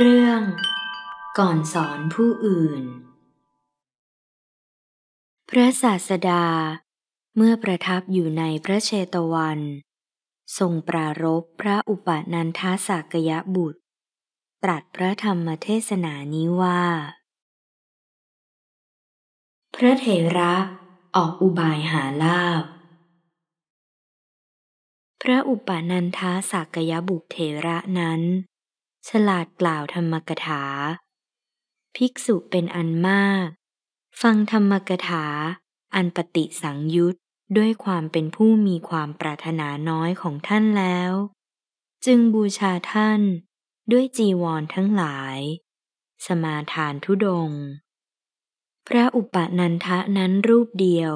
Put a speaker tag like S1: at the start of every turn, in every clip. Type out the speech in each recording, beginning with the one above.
S1: เรื่องก่อนสอนผู้อื่น พระศาสดาเมื่อประทับอยู่ในพระเชตวัน ทรงปรารบพระอุปนันทาสากยะบุตร ตรัสพระธรรมเทศนานี้ว่า พระเถระออกอุบายหาลาบพระอุปนันทาสากยะบุตรเถระนั้นฉลาดกล่าวธรรมกถา ภิกษุเป็นอันมาก ฟังธรรมกถา อันปฏิสังยุตด้วยความเป็นผู้มีความปรารถนาน้อยของท่านแล้ว จึงบูชาท่านด้วยจีวรทั้งหลาย สมาทานทุดง พระอุปนันทะนั้นรูปเดียว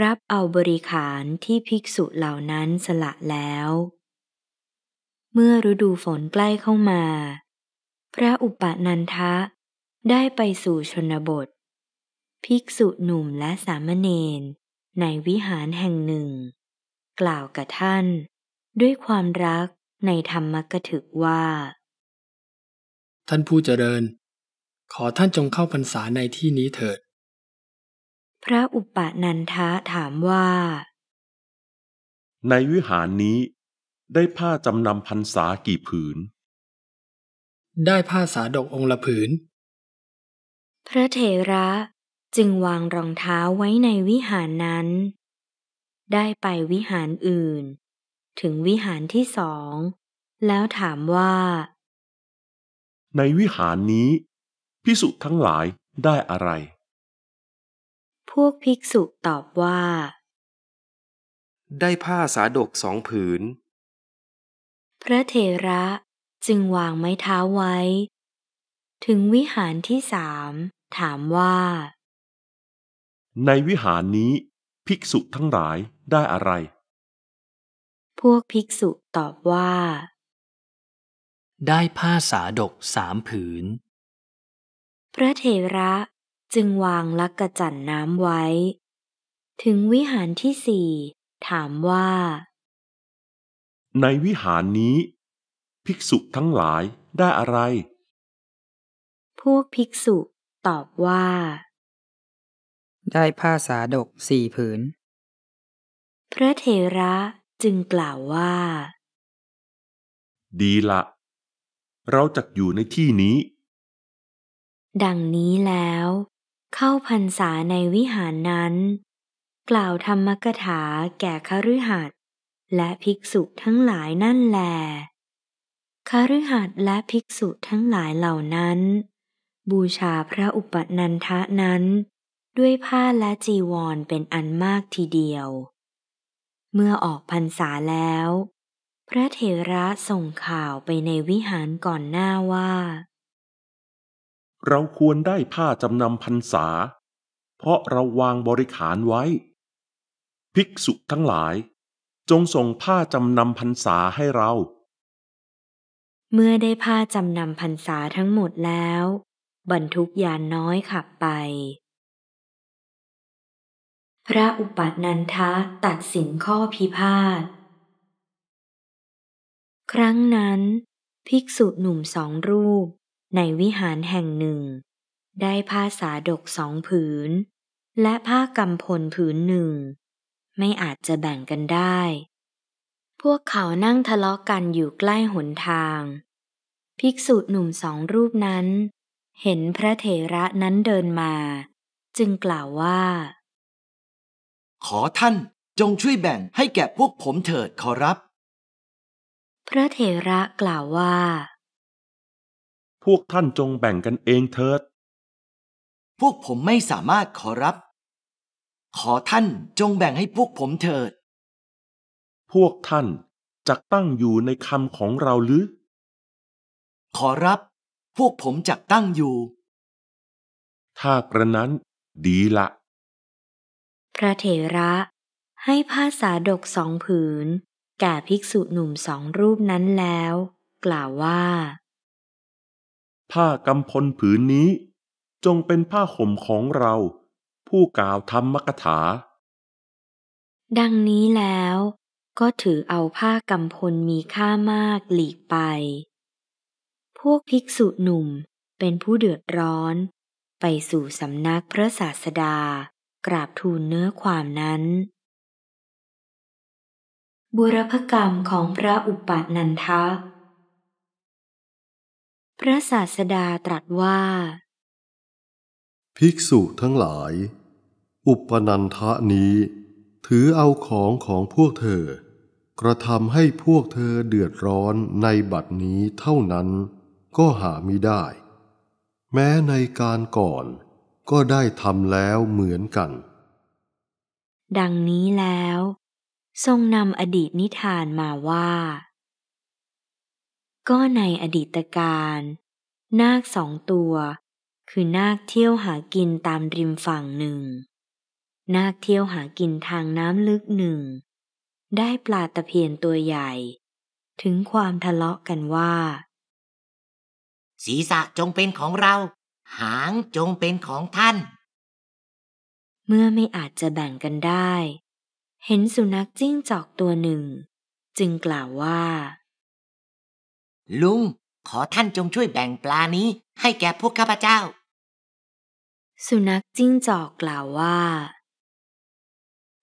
S1: รับเอาบริขารที่ภิกษุเหล่านั้นสละแล้วเมื่อฤดูฝนใกล้เข้ามา พระอุปนันทะ ได้ไปสู่ชนบท ภิกษุหนุ่มและสามเณรในวิหารแห่งหนึ่ง กล่าวกับท่านด้วยความรักในธรรมกถึกว่า
S2: ท่านผู้เจริญ ขอท่านจงเข้าพรรษาในที่นี้เถิด
S1: พระอุปนันทะถามว่า
S2: ในวิหารนี้ได้ผ้าจำนำพรรษากี่ผืน
S1: ได้ผ้าสาดกองละผืน พระเถระจึงวางรองเท้าไว้ในวิหารนั้น ได้ไปวิหารอื่น ถึงวิหารที่สอง แล้วถามว่า
S2: ในวิหารนี้ พิสุทั้งหลายได้อะไร
S1: พวกภิกษุตอบว่า
S2: ได้ผ้าสาดกสองผืน
S1: พระเถระจึงวางไม้เท้าไว้ ถึงวิหารที่สามถามว่า
S2: ในวิหารนี้ ภิกษุทั้งหลายได้อะไร
S1: พวกภิกษุตอบว่า
S2: ได้ผ้าสาดกสามผืน
S1: พระเถระจึงวางลักกระจันน้ำไว้ ถึงวิหารที่สี่ถามว่า
S2: ในวิหารนี้ ภิกษุทั้งหลายได้อะไร
S1: พวกภิกษุตอบว่า
S2: ได้ผ้าสาดกสี่ผืน
S1: พระเถระจึงกล่าวว่า
S2: ดีละ เราจักอยู่ในที่นี้
S1: ดังนี้แล้ว เข้าพรรษาในวิหารนั้น กล่าวธรรมกถาแก่คฤหัสและภิกษุทั้งหลายนั่นแลคาฤหัสและภิกษุทั้งหลายเหล่านั้น บูชาพระอุปนันทะนั้น ด้วยผ้าและจีวรเป็นอันมากทีเดียว เมื่อออกพรรษาแล้ว พระเถระส่งข่าวไปในวิหารก่อนหน้าว่า
S2: เราควรได้ผ้าจำนำพรรษา เพราะเราวางบริขารไว้ ภิกษุทั้งหลายจงส่งผ้าจำนำพรรษาให้เรา
S1: เมื่อได้ผ้าจำนำพรรษาทั้งหมดแล้ว บรรทุกยานน้อยขับไป พระอุปัตนันทะตัดสินข้อพิพาทครั้งนั้น ภิกษุหนุ่มสองรูปในวิหารแห่งหนึ่ง ได้ผ้าสาดกสองผืน และผ้ากำพลผืนหนึ่งไม่อาจจะแบ่งกันได้ พวกเขานั่งทะเลาะกันอยู่ใกล้หนทาง ภิกษุหนุ่มสองรูปนั้น เห็นพระเถระนั้นเดินมา จึงกล่าวว่า
S2: ขอท่านจงช่วยแบ่งให้แก่พวกผมเถิดขอรับ
S1: พระเถระกล่าวว่า
S2: พวกท่านจงแบ่งกันเองเถิด พวกผมไม่สามารถขอรับขอท่านจงแบ่งให้พวกผมเถิด พวกท่าน จักตั้งอยู่ในคำของเราหรือ ขอรับ พวกผมจักตั้งอยู่ ถ้ากระนั้นดีละ
S1: พระเถระ ให้ผ้าสาดกสองผืน แก่ภิกษุหนุ่มสองรูปนั้นแล้ว กล่าวว่า
S2: ผ้ากำพลผืนนี้ จงเป็นผ้าห่มของเราผู้กล่าวธรรมกถา
S1: ดังนี้แล้วก็ถือเอาผ้ากำพลมีค่ามากหลีกไป พวกภิกษุหนุ่มเป็นผู้เดือดร้อน ไปสู่สำนักพระศาสดากราบทูลเนื้อความนั้น บุรพกรรมของพระอุปนันทะ พระศาสดาตรัสว่า
S3: ภิกษุทั้งหลายอุปนันทะนี้ถือเอาของของพวกเธอ กระทำให้พวกเธอเดือดร้อนในบัดนี้เท่านั้นก็หาไม่ได้ แม้ในการก่อนก็ได้ทำแล้วเหมือนกัน
S1: ดังนี้แล้ว ทรงนำอดีตนิทานมาว่า ก็ในอดีตการนาคสองตัว คือนาคเที่ยวหากินตามริมฝั่งหนึ่งนาคเที่ยวหากินทางน้ำลึกหนึ่ง ได้ปลาตะเพียนตัวใหญ่ ถึงความทะเลาะกันว่า ศีรษะจงเป็นของเรา หางจงเป็นของท่าน เมื่อไม่อาจจะแบ่งกันได้ เห็นสุนัขจิ้งจอกตัวหนึ่ง จึงกล่าวว่า ลุง ขอท่านจงช่วยแบ่งปลานี้ให้แก่พวกข้าพเจ้า สุนัขจิ้งจอกกล่าวว่า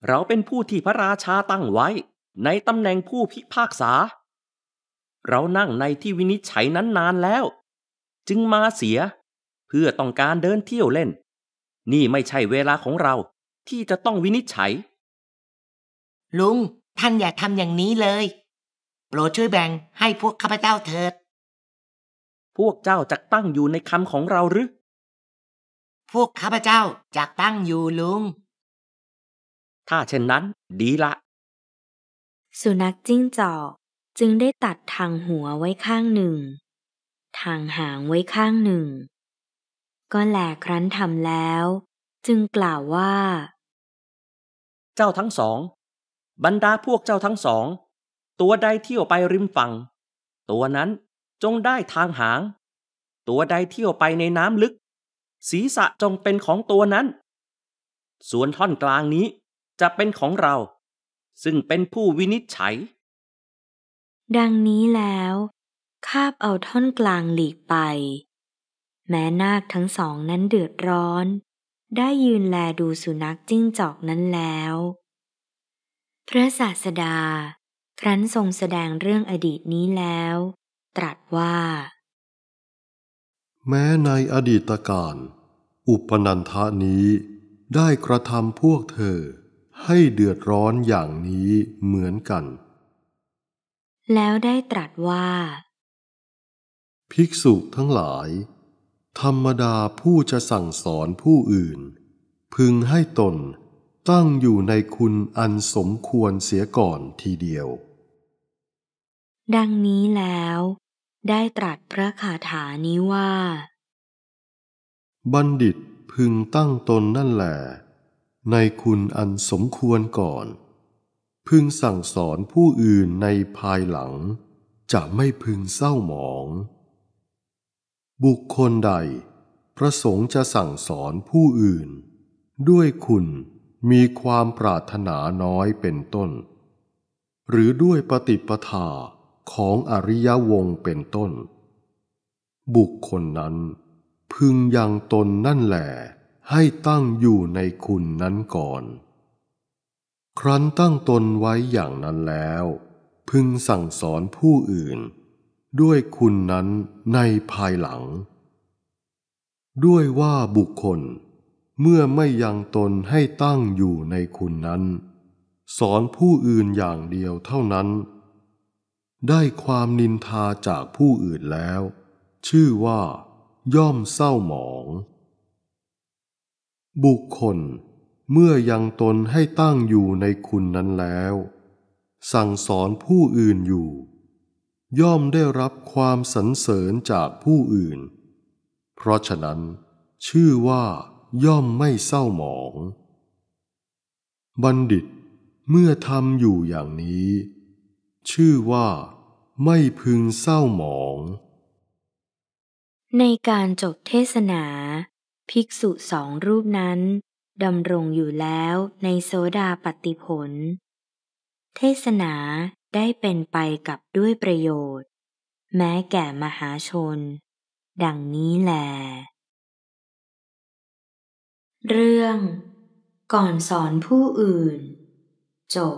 S2: เราเป็นผู้ที่พระราชาตั้งไว้ในตำแหน่งผู้พิพากษา เรานั่งในที่วินิจฉัยนั้นนานแล้ว จึงมาเสียเพื่อต้องการเดินเที่ยวเล่น นี่ไม่ใช่เวลาของเราที่จะต้องวินิจฉัย ลุง
S1: ท่านอย่าทำอย่างนี้
S2: เลย โปรดช่วยแบ่งให้พวกข้าพเจ้าเถิดพวกเจ้าจักตั้งอยู่ในคำของเราหรือพวกข้าพเจ้าจักตั้งอยู่ลุงถ้าเช่นนั้น ดีละ
S1: สุนัขจิ้งจอกจึงได้ตัดทางหัวไว้ข้างหนึ่ง ทางหางไว้ข้างหนึ่งก็แหลครั้นทำแล้ว จึงกล่าวว่า เจ้าทั้งสอง บรรดาพวกเจ้าทั้งสอง
S2: ตัวใดเที่ยวไปริมฝั่งตัวนั้นจงได้ทางหาง ตัวใดเที่ยวไปในน้ำลึก ศีรษะจงเป็นของตัวนั้น ส่วนท่อนกลางนี้จะเป็นของเรา ซึ่งเป็นผู้วินิจฉัย
S1: ดังนี้แล้วคาบเอาท่อนกลางหลีกไป แม้นาคทั้งสองนั้นเดือดร้อน ได้ยืนแลดูสุนัขจิ้งจอกนั้นแล้ว พระศาสดาครั้นทรงแสดงเรื่องอดีตนี้แล้ว ตรัสว่า
S3: แม้ในอดีตการ อุปนันทานี้ได้กระทำพวกเธอให้เดือดร้อนอย่างนี้เหมือนกัน
S1: แล้วได้ตรัสว่า
S3: ภิกษุทั้งหลาย ธรรมดาผู้จะสั่งสอนผู้อื่น พึงให้ตนตั้งอยู่ในคุณอันสมควรเสียก่อนทีเดียว
S1: ดังนี้แล้ว ได้ตรัสพระคาถานี้ว่า
S3: บัณฑิตพึงตั้งตนนั่นแหละในคุณอันสมควรก่อน พึงสั่งสอนผู้อื่นในภายหลัง จะไม่พึงเศร้าหมอง บุคคลใด ประสงค์จะสั่งสอนผู้อื่น ด้วยคุณมีความปรารถนาน้อยเป็นต้น หรือด้วยปฏิปทาของอริยวงเป็นต้น บุคคลนั้น พึงยังตนนั่นแหละให้ตั้งอยู่ในคุณนั้นก่อน ครั้นตั้งตนไว้อย่างนั้นแล้ว พึงสั่งสอนผู้อื่น ด้วยคุณนั้นในภายหลัง ด้วยว่าบุคคล เมื่อไม่ยังตนให้ตั้งอยู่ในคุณนั้น สอนผู้อื่นอย่างเดียวเท่านั้น ได้ความนินทาจากผู้อื่นแล้ว ชื่อว่า ย่อมเศร้าหมองบุคคลเมื่อยังตนให้ตั้งอยู่ในคุณนั้นแล้ว สั่งสอนผู้อื่นอยู่ ย่อมได้รับความสรรเสริญจากผู้อื่น เพราะฉะนั้นชื่อว่าย่อมไม่เศร้าหมอง บัณฑิตเมื่อทำอยู่อย่างนี้ ชื่อว่าไม่พึงเศร้าหมอง
S1: ในการจบเทศนาภิกษุสองรูปนั้น ดำรงอยู่แล้วในโซดาปฏิผล เทศนาได้เป็นไปกับด้วยประโยชน์ แม้แก่มหาชน ดังนี้แหลเรื่อง ก่อนสอนผู้อื่นจบ